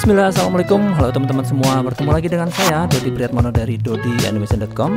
Bismillah, Assalamualaikum Halo teman-teman semua, bertemu lagi dengan saya Dodi Priyatmono dari dodianimation.com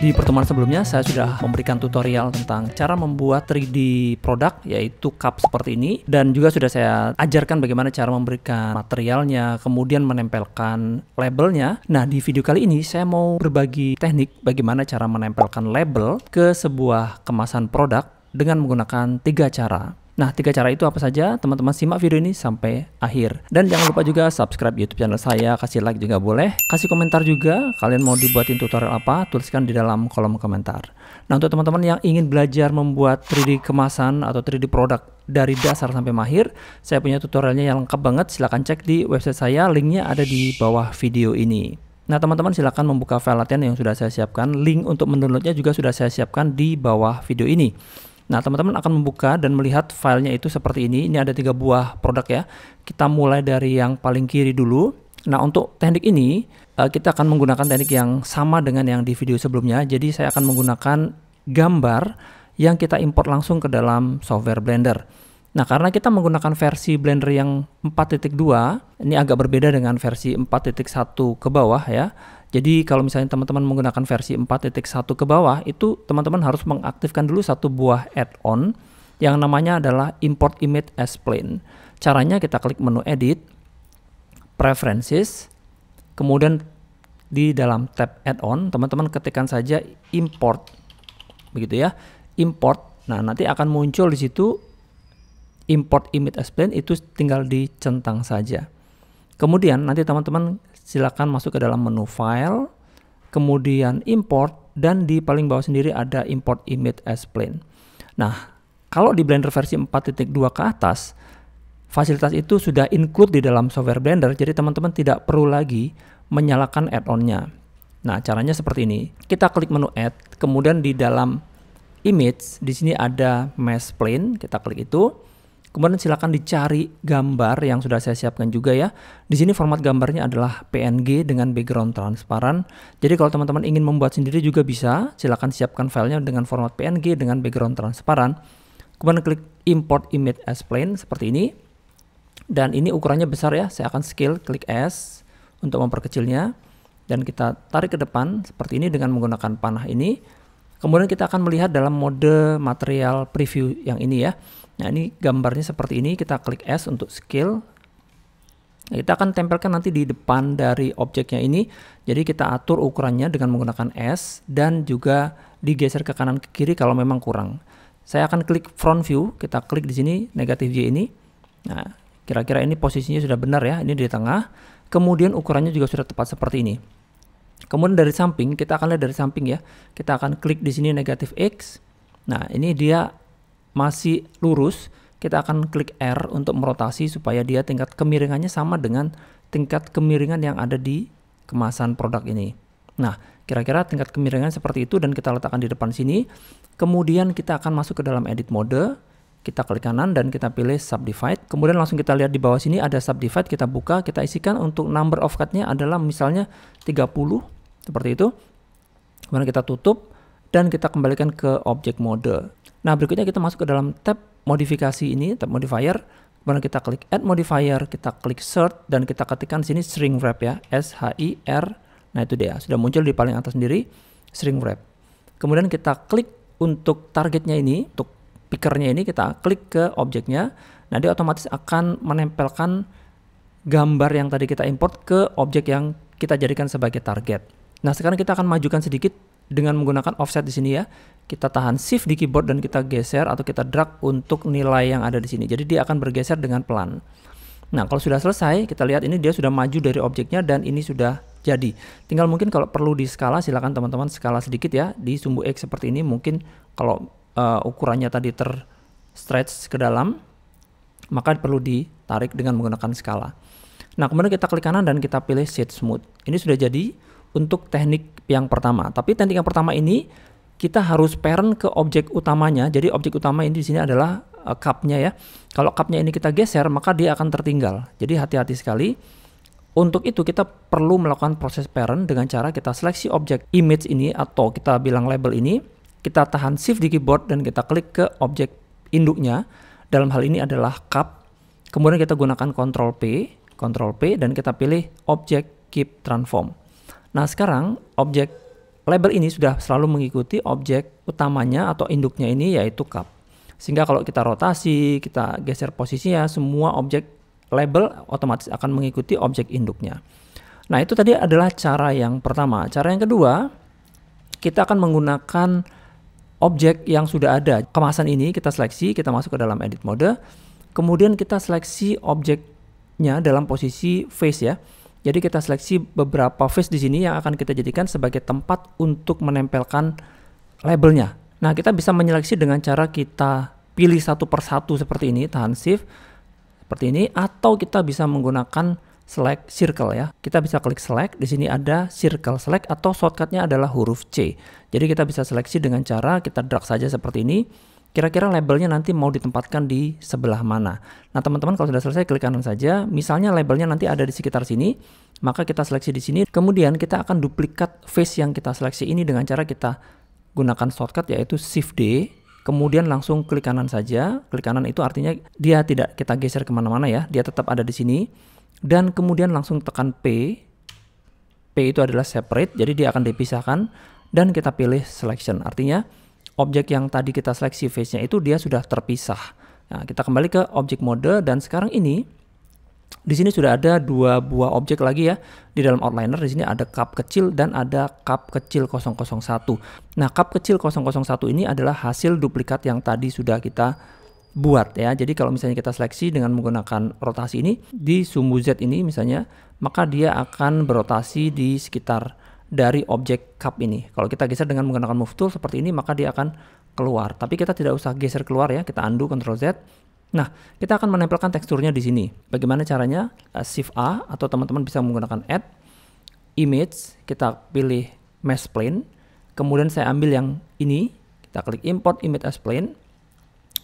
Di pertemuan sebelumnya saya sudah memberikan tutorial tentang cara membuat 3D produk yaitu cup seperti ini dan juga sudah saya ajarkan bagaimana cara memberikan materialnya, kemudian menempelkan labelnya. Nah, di video kali ini saya mau berbagi teknik bagaimana cara menempelkan label ke sebuah kemasan produk dengan menggunakan tiga cara. Nah, tiga cara itu apa saja? Teman-teman simak video ini sampai akhir. Dan jangan lupa juga subscribe YouTube channel saya, kasih like juga boleh, kasih komentar juga kalian mau dibuatin tutorial apa, tuliskan di dalam kolom komentar. Nah, untuk teman-teman yang ingin belajar membuat 3D kemasan atau 3D produk dari dasar sampai mahir, saya punya tutorialnya yang lengkap banget, silahkan cek di website saya, linknya ada di bawah video ini. Nah teman-teman silahkan membuka file latihan yang sudah saya siapkan. Link untuk mendownloadnya juga sudah saya siapkan di bawah video ini. Nah, teman-teman akan membuka dan melihat filenya itu seperti ini. Ini ada tiga buah produk ya. Kita mulai dari yang paling kiri dulu. Nah, untuk teknik ini, eh, kita akan menggunakan teknik yang sama dengan yang di video sebelumnya. Jadi, saya akan menggunakan gambar yang kita import langsung ke dalam software Blender. Nah, karena kita menggunakan versi Blender yang 4.2, ini agak berbeda dengan versi 4.1 ke bawah ya. Jadi kalau misalnya teman-teman menggunakan versi 4.1 ke bawah itu teman-teman harus mengaktifkan dulu satu buah add-on yang namanya adalah import image as plain. Caranya kita klik menu edit, preferences, kemudian di dalam tab add-on teman-teman ketikkan saja import begitu ya, import. Nah, nanti akan muncul di situ import image as plain itu tinggal dicentang saja. Kemudian nanti teman-teman silakan masuk ke dalam menu file, kemudian import, dan di paling bawah sendiri ada import image as plain. Nah, kalau di Blender versi 4.2 ke atas, fasilitas itu sudah include di dalam software Blender, jadi teman-teman tidak perlu lagi menyalakan add-onnya. Nah, caranya seperti ini. Kita klik menu add, kemudian di dalam image, di sini ada mesh plane, kita klik itu. Kemudian silakan dicari gambar yang sudah saya siapkan juga ya. Di sini format gambarnya adalah PNG dengan background transparan. Jadi kalau teman-teman ingin membuat sendiri juga bisa. Silakan siapkan filenya dengan format PNG dengan background transparan. Kemudian klik import image as plain seperti ini. Dan ini ukurannya besar ya. Saya akan scale klik S untuk memperkecilnya. Dan kita tarik ke depan seperti ini dengan menggunakan panah ini. Kemudian kita akan melihat dalam mode material preview yang ini ya. Nah ini gambarnya seperti ini, kita klik S untuk skill. Nah, kita akan tempelkan nanti di depan dari objeknya ini. Jadi kita atur ukurannya dengan menggunakan S dan juga digeser ke kanan ke kiri kalau memang kurang. Saya akan klik front view, kita klik di sini negatif Y ini. Nah, kira-kira ini posisinya sudah benar ya, ini di tengah. Kemudian ukurannya juga sudah tepat seperti ini. Kemudian dari samping, kita akan lihat dari samping ya. Kita akan klik di sini negatif X. Nah, ini dia masih lurus, kita akan klik R untuk merotasi supaya dia tingkat kemiringannya sama dengan tingkat kemiringan yang ada di kemasan produk ini. Nah, kira-kira tingkat kemiringan seperti itu dan kita letakkan di depan sini. Kemudian kita akan masuk ke dalam edit mode, kita klik kanan dan kita pilih subdivide. Kemudian langsung kita lihat di bawah sini ada subdivide, kita buka, kita isikan untuk number of cut-nya adalah misalnya 30 seperti itu. Kemudian kita tutup dan kita kembalikan ke objek mode. Nah, berikutnya kita masuk ke dalam tab modifikasi ini, tab modifier. Kemudian kita klik add modifier, kita klik search dan kita ketikkan sini string wrap ya, S H I R. Nah, itu dia. Sudah muncul di paling atas sendiri string wrap. Kemudian kita klik untuk targetnya ini, untuk pickernya ini kita klik ke objeknya. Nah, dia otomatis akan menempelkan gambar yang tadi kita import ke objek yang kita jadikan sebagai target. Nah, sekarang kita akan majukan sedikit dengan menggunakan offset di sini ya. Kita tahan shift di keyboard dan kita geser atau kita drag untuk nilai yang ada di sini. Jadi dia akan bergeser dengan pelan. Nah, kalau sudah selesai, kita lihat ini dia sudah maju dari objeknya dan ini sudah jadi. Tinggal mungkin kalau perlu di skala, silakan teman-teman skala sedikit ya. Di sumbu X seperti ini mungkin kalau uh, ukurannya tadi ter stretch ke dalam, maka perlu ditarik dengan menggunakan skala. Nah, kemudian kita klik kanan dan kita pilih Shade Smooth. Ini sudah jadi untuk teknik yang pertama. Tapi teknik yang pertama ini kita harus parent ke objek utamanya. Jadi objek utama ini di sini adalah uh, cupnya ya. Kalau cupnya ini kita geser maka dia akan tertinggal. Jadi hati-hati sekali. Untuk itu kita perlu melakukan proses parent dengan cara kita seleksi objek image ini atau kita bilang label ini. Kita tahan shift di keyboard dan kita klik ke objek induknya. Dalam hal ini adalah cup. Kemudian kita gunakan Ctrl P, Ctrl P dan kita pilih objek keep transform. Nah sekarang objek label ini sudah selalu mengikuti objek utamanya atau induknya ini yaitu cup. Sehingga kalau kita rotasi, kita geser posisinya, semua objek label otomatis akan mengikuti objek induknya. Nah itu tadi adalah cara yang pertama. Cara yang kedua, kita akan menggunakan objek yang sudah ada. Kemasan ini kita seleksi, kita masuk ke dalam edit mode. Kemudian kita seleksi objeknya dalam posisi face ya. Jadi kita seleksi beberapa face di sini yang akan kita jadikan sebagai tempat untuk menempelkan labelnya. Nah, kita bisa menyeleksi dengan cara kita pilih satu persatu seperti ini, tahan shift seperti ini atau kita bisa menggunakan select circle ya. Kita bisa klik select, di sini ada circle select atau shortcutnya adalah huruf C. Jadi kita bisa seleksi dengan cara kita drag saja seperti ini kira-kira labelnya nanti mau ditempatkan di sebelah mana. Nah teman-teman kalau sudah selesai klik kanan saja, misalnya labelnya nanti ada di sekitar sini, maka kita seleksi di sini, kemudian kita akan duplikat face yang kita seleksi ini dengan cara kita gunakan shortcut yaitu Shift D, kemudian langsung klik kanan saja, klik kanan itu artinya dia tidak kita geser kemana-mana ya, dia tetap ada di sini, dan kemudian langsung tekan P, P itu adalah separate, jadi dia akan dipisahkan, dan kita pilih selection, artinya objek yang tadi kita seleksi face-nya itu dia sudah terpisah. Nah, kita kembali ke objek mode dan sekarang ini di sini sudah ada dua buah objek lagi ya di dalam outliner di sini ada cup kecil dan ada cup kecil 001. Nah, cup kecil 001 ini adalah hasil duplikat yang tadi sudah kita buat ya. Jadi kalau misalnya kita seleksi dengan menggunakan rotasi ini di sumbu Z ini misalnya, maka dia akan berotasi di sekitar dari objek cup ini. Kalau kita geser dengan menggunakan move tool seperti ini maka dia akan keluar. Tapi kita tidak usah geser keluar ya, kita undo Ctrl Z. Nah, kita akan menempelkan teksturnya di sini. Bagaimana caranya? Eh, shift A atau teman-teman bisa menggunakan Add, Image, kita pilih Mesh Plane, kemudian saya ambil yang ini, kita klik Import Image as Plane.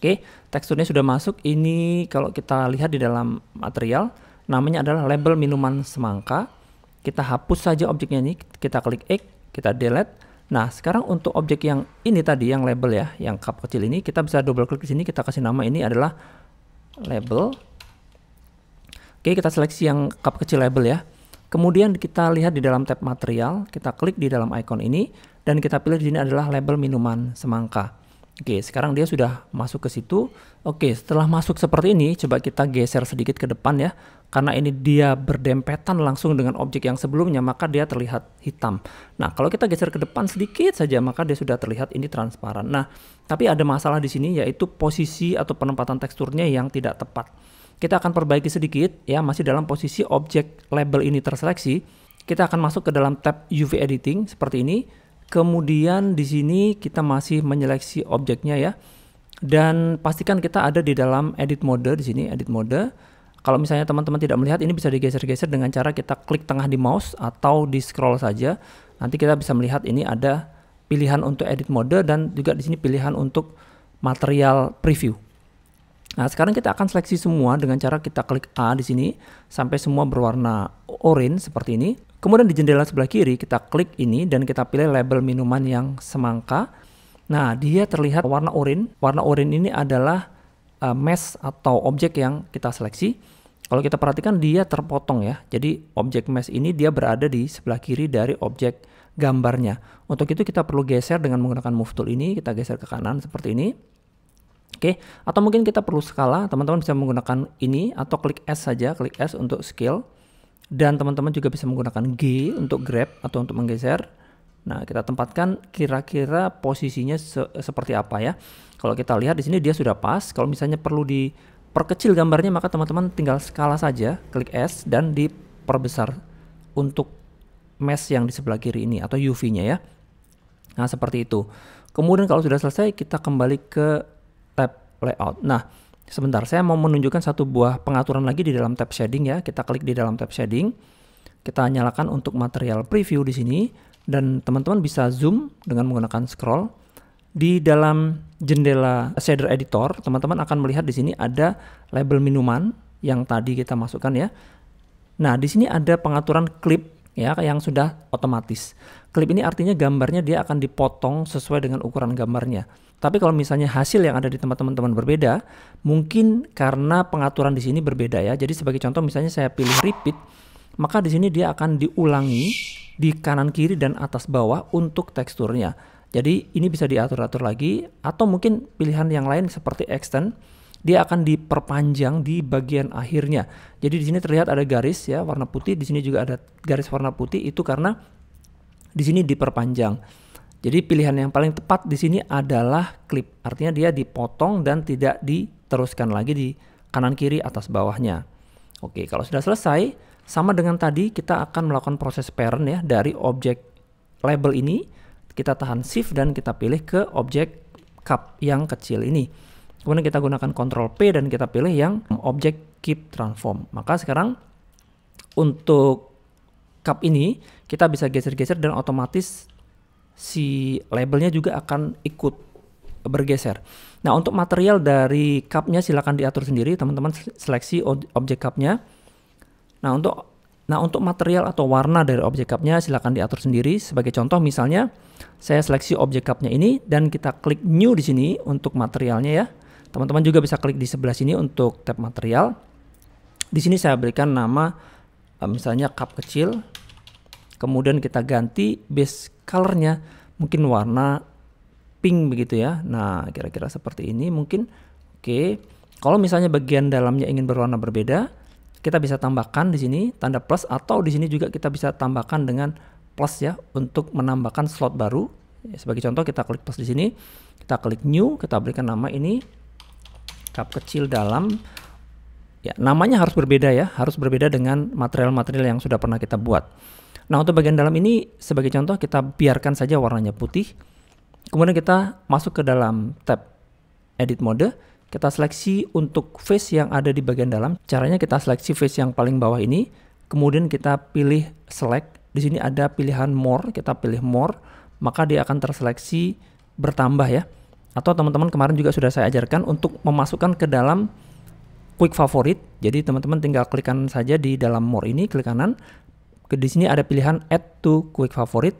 Oke, teksturnya sudah masuk. Ini kalau kita lihat di dalam material, namanya adalah label minuman semangka. Kita hapus saja objeknya ini, kita klik X, kita delete. Nah, sekarang untuk objek yang ini tadi, yang label ya, yang cup kecil ini, kita bisa double klik di sini, kita kasih nama ini adalah label. Oke, kita seleksi yang cup kecil label ya. Kemudian kita lihat di dalam tab material, kita klik di dalam icon ini, dan kita pilih di sini adalah label minuman semangka. Oke, sekarang dia sudah masuk ke situ. Oke, setelah masuk seperti ini, coba kita geser sedikit ke depan ya karena ini dia berdempetan langsung dengan objek yang sebelumnya maka dia terlihat hitam. Nah, kalau kita geser ke depan sedikit saja maka dia sudah terlihat ini transparan. Nah, tapi ada masalah di sini yaitu posisi atau penempatan teksturnya yang tidak tepat. Kita akan perbaiki sedikit ya, masih dalam posisi objek label ini terseleksi, kita akan masuk ke dalam tab UV editing seperti ini. Kemudian di sini kita masih menyeleksi objeknya ya. Dan pastikan kita ada di dalam edit mode di sini, edit mode kalau misalnya teman-teman tidak melihat, ini bisa digeser-geser dengan cara kita klik tengah di mouse atau di scroll saja. Nanti kita bisa melihat ini ada pilihan untuk edit mode dan juga di sini pilihan untuk material preview. Nah, sekarang kita akan seleksi semua dengan cara kita klik A di sini sampai semua berwarna orange seperti ini. Kemudian di jendela sebelah kiri kita klik ini dan kita pilih label minuman yang semangka. Nah, dia terlihat warna oranye. Warna oranye ini adalah uh, mesh atau objek yang kita seleksi, kalau kita perhatikan dia terpotong ya. Jadi objek mesh ini dia berada di sebelah kiri dari objek gambarnya. Untuk itu kita perlu geser dengan menggunakan move tool ini, kita geser ke kanan seperti ini. Oke, okay. atau mungkin kita perlu skala, teman-teman bisa menggunakan ini atau klik S saja, klik S untuk scale. Dan teman-teman juga bisa menggunakan G untuk grab atau untuk menggeser. Nah, kita tempatkan kira-kira posisinya se seperti apa ya. Kalau kita lihat di sini dia sudah pas. Kalau misalnya perlu diperkecil gambarnya maka teman-teman tinggal skala saja, klik S dan diperbesar untuk mesh yang di sebelah kiri ini atau UV-nya ya. Nah, seperti itu. Kemudian kalau sudah selesai kita kembali ke tab layout. Nah, sebentar saya mau menunjukkan satu buah pengaturan lagi di dalam tab shading ya. Kita klik di dalam tab shading. Kita nyalakan untuk material preview di sini dan teman-teman bisa zoom dengan menggunakan scroll di dalam jendela shader editor, teman-teman akan melihat di sini ada label minuman yang tadi kita masukkan ya. Nah, di sini ada pengaturan clip ya yang sudah otomatis. Clip ini artinya gambarnya dia akan dipotong sesuai dengan ukuran gambarnya. Tapi kalau misalnya hasil yang ada di tempat teman-teman berbeda, mungkin karena pengaturan di sini berbeda ya. Jadi sebagai contoh misalnya saya pilih repeat, maka di sini dia akan diulangi di kanan kiri dan atas bawah untuk teksturnya. Jadi ini bisa diatur-atur lagi atau mungkin pilihan yang lain seperti extend dia akan diperpanjang di bagian akhirnya. Jadi di sini terlihat ada garis ya warna putih, di sini juga ada garis warna putih itu karena di sini diperpanjang. Jadi pilihan yang paling tepat di sini adalah clip. Artinya dia dipotong dan tidak diteruskan lagi di kanan kiri atas bawahnya. Oke, kalau sudah selesai sama dengan tadi kita akan melakukan proses parent ya dari objek label ini kita tahan shift dan kita pilih ke objek cup yang kecil ini. Kemudian kita gunakan Ctrl P dan kita pilih yang objek keep transform. Maka sekarang untuk cup ini kita bisa geser-geser dan otomatis si labelnya juga akan ikut bergeser. Nah untuk material dari cupnya silahkan diatur sendiri teman-teman seleksi objek cupnya. Nah untuk Nah, untuk material atau warna dari objek cupnya silahkan diatur sendiri. Sebagai contoh misalnya, saya seleksi objek cupnya ini dan kita klik new di sini untuk materialnya ya. Teman-teman juga bisa klik di sebelah sini untuk tab material. Di sini saya berikan nama eh, misalnya cup kecil. Kemudian kita ganti base colornya mungkin warna pink begitu ya. Nah, kira-kira seperti ini mungkin. Oke. Kalau misalnya bagian dalamnya ingin berwarna berbeda, kita bisa tambahkan di sini tanda plus atau di sini juga kita bisa tambahkan dengan plus ya untuk menambahkan slot baru. Ya, sebagai contoh kita klik plus di sini, kita klik new, kita berikan nama ini cup kecil dalam. Ya, namanya harus berbeda ya, harus berbeda dengan material-material yang sudah pernah kita buat. Nah, untuk bagian dalam ini sebagai contoh kita biarkan saja warnanya putih. Kemudian kita masuk ke dalam tab edit mode, kita seleksi untuk face yang ada di bagian dalam. Caranya kita seleksi face yang paling bawah ini, kemudian kita pilih select. Di sini ada pilihan more, kita pilih more, maka dia akan terseleksi bertambah ya. Atau teman-teman kemarin juga sudah saya ajarkan untuk memasukkan ke dalam quick favorite. Jadi teman-teman tinggal klik kanan saja di dalam more ini, klik kanan. Di sini ada pilihan add to quick favorite.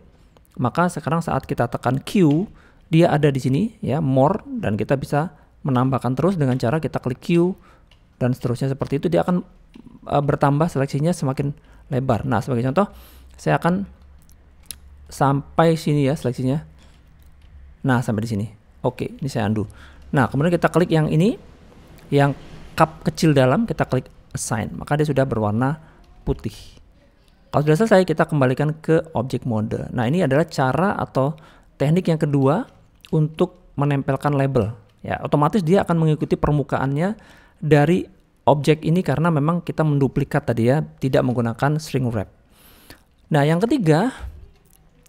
Maka sekarang saat kita tekan Q, dia ada di sini ya, more dan kita bisa menambahkan terus dengan cara kita klik Q dan seterusnya seperti itu dia akan uh, bertambah seleksinya semakin lebar. Nah, sebagai contoh saya akan sampai sini ya seleksinya. Nah, sampai di sini. Oke, ini saya undo. Nah, kemudian kita klik yang ini yang cup kecil dalam kita klik assign, maka dia sudah berwarna putih. Kalau sudah selesai kita kembalikan ke objek mode. Nah, ini adalah cara atau teknik yang kedua untuk menempelkan label ya otomatis dia akan mengikuti permukaannya dari objek ini karena memang kita menduplikat tadi ya tidak menggunakan string wrap nah yang ketiga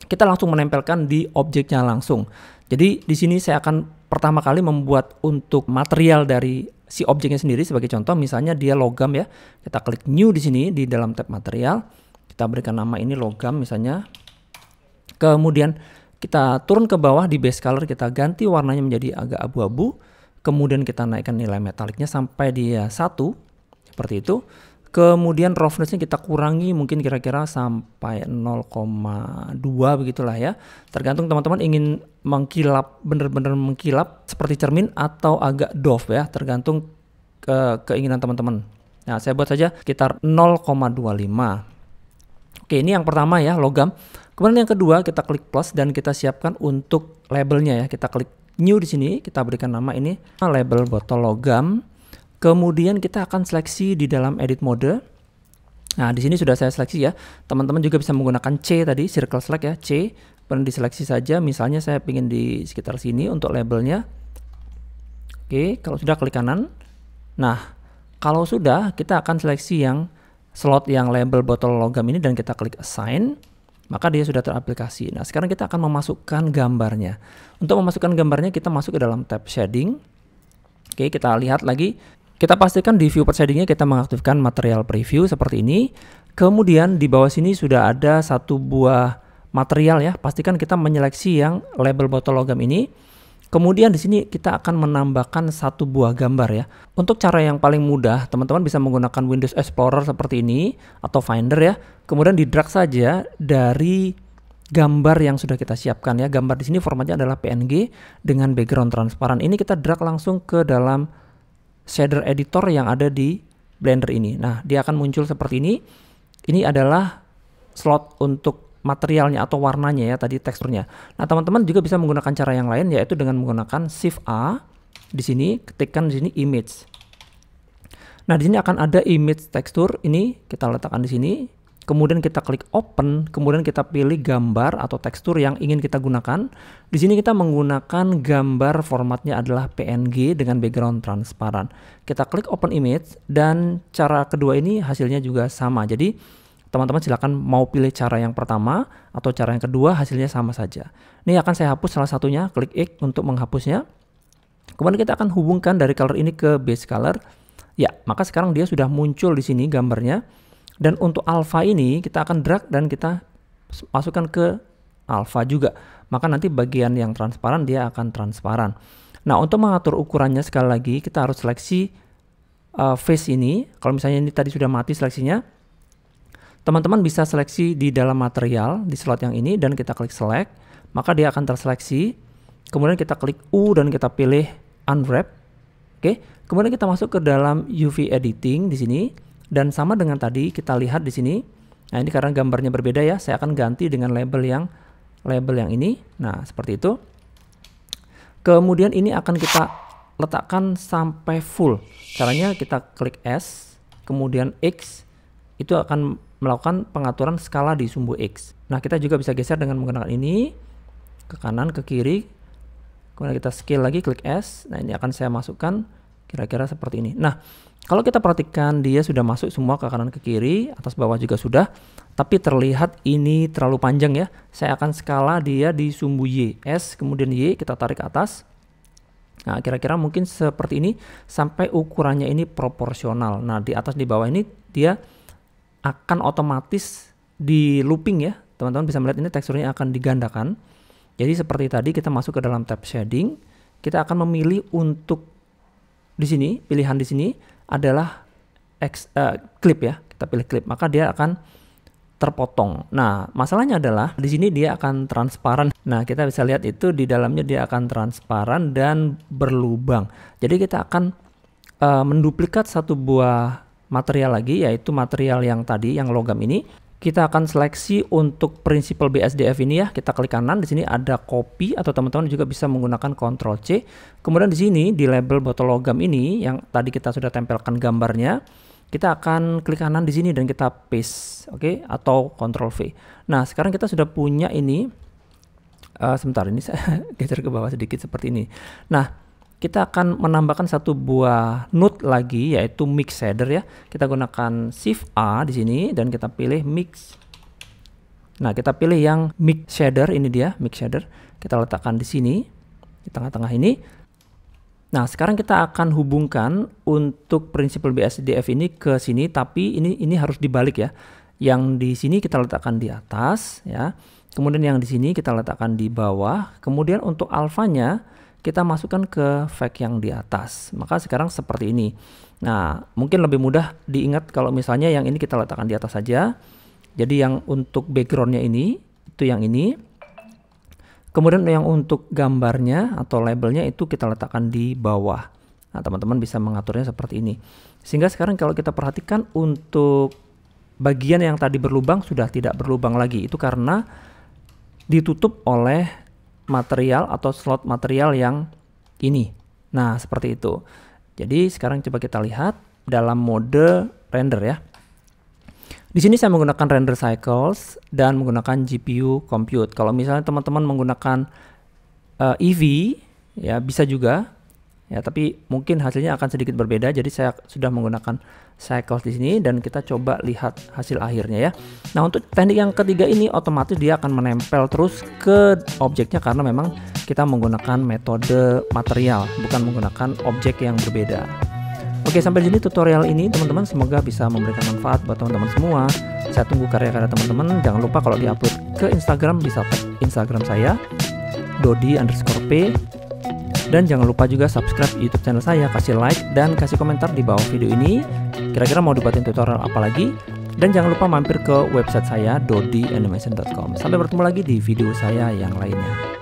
kita langsung menempelkan di objeknya langsung jadi di sini saya akan pertama kali membuat untuk material dari si objeknya sendiri sebagai contoh misalnya dia logam ya kita klik new di sini di dalam tab material kita berikan nama ini logam misalnya kemudian kita turun ke bawah di base color kita ganti warnanya menjadi agak abu-abu. Kemudian kita naikkan nilai metaliknya sampai dia ya satu seperti itu. Kemudian roughnessnya kita kurangi mungkin kira-kira sampai 0,2 begitulah ya. Tergantung teman-teman ingin mengkilap, bener-bener mengkilap seperti cermin atau agak doff ya. Tergantung ke eh, keinginan teman-teman. Nah saya buat saja sekitar 0,25. Oke, ini yang pertama ya, logam. Kemudian yang kedua, kita klik plus dan kita siapkan untuk labelnya ya. Kita klik new di sini, kita berikan nama ini label botol logam. Kemudian kita akan seleksi di dalam edit mode. Nah, di sini sudah saya seleksi ya. Teman-teman juga bisa menggunakan C tadi, circle select ya, C. Kemudian diseleksi saja, misalnya saya ingin di sekitar sini untuk labelnya. Oke, kalau sudah klik kanan. Nah, kalau sudah, kita akan seleksi yang slot yang label botol logam ini dan kita klik assign, maka dia sudah teraplikasi. Nah, sekarang kita akan memasukkan gambarnya. Untuk memasukkan gambarnya kita masuk ke dalam tab shading. Oke, kita lihat lagi. Kita pastikan di viewport shadingnya kita mengaktifkan material preview seperti ini. Kemudian di bawah sini sudah ada satu buah material ya. Pastikan kita menyeleksi yang label botol logam ini Kemudian di sini kita akan menambahkan satu buah gambar ya. Untuk cara yang paling mudah, teman-teman bisa menggunakan Windows Explorer seperti ini atau Finder ya. Kemudian di drag saja dari gambar yang sudah kita siapkan ya. Gambar di sini formatnya adalah PNG dengan background transparan. Ini kita drag langsung ke dalam shader editor yang ada di Blender ini. Nah, dia akan muncul seperti ini. Ini adalah slot untuk materialnya atau warnanya ya tadi teksturnya. Nah, teman-teman juga bisa menggunakan cara yang lain yaitu dengan menggunakan shift A di sini ketikkan di sini image. Nah, di sini akan ada image tekstur ini kita letakkan di sini. Kemudian kita klik open, kemudian kita pilih gambar atau tekstur yang ingin kita gunakan. Di sini kita menggunakan gambar formatnya adalah PNG dengan background transparan. Kita klik open image dan cara kedua ini hasilnya juga sama. Jadi teman-teman silahkan mau pilih cara yang pertama atau cara yang kedua hasilnya sama saja. Ini akan saya hapus salah satunya, klik X untuk menghapusnya. Kemudian kita akan hubungkan dari color ini ke base color. Ya, maka sekarang dia sudah muncul di sini gambarnya. Dan untuk alpha ini kita akan drag dan kita masukkan ke alpha juga. Maka nanti bagian yang transparan dia akan transparan. Nah, untuk mengatur ukurannya sekali lagi kita harus seleksi uh, face ini. Kalau misalnya ini tadi sudah mati seleksinya, Teman-teman bisa seleksi di dalam material di slot yang ini dan kita klik select, maka dia akan terseleksi. Kemudian kita klik U dan kita pilih unwrap. Oke, kemudian kita masuk ke dalam UV editing di sini dan sama dengan tadi kita lihat di sini. Nah, ini karena gambarnya berbeda ya, saya akan ganti dengan label yang label yang ini. Nah, seperti itu. Kemudian ini akan kita letakkan sampai full. Caranya kita klik S, kemudian X, itu akan melakukan pengaturan skala di sumbu X. Nah, kita juga bisa geser dengan menggunakan ini ke kanan, ke kiri. Kemudian kita scale lagi, klik S. Nah, ini akan saya masukkan kira-kira seperti ini. Nah, kalau kita perhatikan dia sudah masuk semua ke kanan ke kiri, atas bawah juga sudah, tapi terlihat ini terlalu panjang ya. Saya akan skala dia di sumbu Y, S, kemudian Y, kita tarik ke atas. Nah, kira-kira mungkin seperti ini sampai ukurannya ini proporsional. Nah, di atas di bawah ini dia akan otomatis di looping ya. Teman-teman bisa melihat ini teksturnya akan digandakan. Jadi seperti tadi kita masuk ke dalam tab shading, kita akan memilih untuk di sini, pilihan di sini adalah X, uh, clip ya. Kita pilih clip, maka dia akan terpotong. Nah, masalahnya adalah di sini dia akan transparan. Nah, kita bisa lihat itu di dalamnya dia akan transparan dan berlubang. Jadi kita akan uh, menduplikat satu buah material lagi yaitu material yang tadi yang logam ini kita akan seleksi untuk prinsipal BSDF ini ya. Kita klik kanan di sini ada copy atau teman-teman juga bisa menggunakan Ctrl C. Kemudian di sini di label botol logam ini yang tadi kita sudah tempelkan gambarnya, kita akan klik kanan di sini dan kita paste, oke okay? atau Ctrl V. Nah, sekarang kita sudah punya ini uh, sebentar ini saya geser ke bawah sedikit seperti ini. Nah, kita akan menambahkan satu buah node lagi yaitu mix header ya. Kita gunakan shift A di sini dan kita pilih mix. Nah, kita pilih yang mix shader ini dia, mix shader. Kita letakkan di sini di tengah-tengah ini. Nah, sekarang kita akan hubungkan untuk prinsip BSDF ini ke sini tapi ini ini harus dibalik ya. Yang di sini kita letakkan di atas ya. Kemudian yang di sini kita letakkan di bawah. Kemudian untuk alfanya kita masukkan ke fact yang di atas. Maka sekarang seperti ini. Nah, mungkin lebih mudah diingat kalau misalnya yang ini kita letakkan di atas saja. Jadi yang untuk backgroundnya ini, itu yang ini. Kemudian yang untuk gambarnya atau labelnya itu kita letakkan di bawah. Nah, teman-teman bisa mengaturnya seperti ini. Sehingga sekarang kalau kita perhatikan untuk bagian yang tadi berlubang sudah tidak berlubang lagi. Itu karena ditutup oleh material atau slot material yang ini. Nah, seperti itu. Jadi sekarang coba kita lihat dalam mode render ya. Di sini saya menggunakan render cycles dan menggunakan GPU compute. Kalau misalnya teman-teman menggunakan uh, eh, EV ya bisa juga ya tapi mungkin hasilnya akan sedikit berbeda jadi saya sudah menggunakan cycles di sini dan kita coba lihat hasil akhirnya ya nah untuk teknik yang ketiga ini otomatis dia akan menempel terus ke objeknya karena memang kita menggunakan metode material bukan menggunakan objek yang berbeda oke sampai di sini tutorial ini teman-teman semoga bisa memberikan manfaat buat teman-teman semua saya tunggu karya-karya teman-teman jangan lupa kalau diupload ke Instagram bisa tag Instagram saya Dodi underscore P dan jangan lupa juga subscribe YouTube channel saya, kasih like dan kasih komentar di bawah video ini. Kira-kira mau dibuatin tutorial apa lagi? Dan jangan lupa mampir ke website saya dodianimation.com. Sampai bertemu lagi di video saya yang lainnya.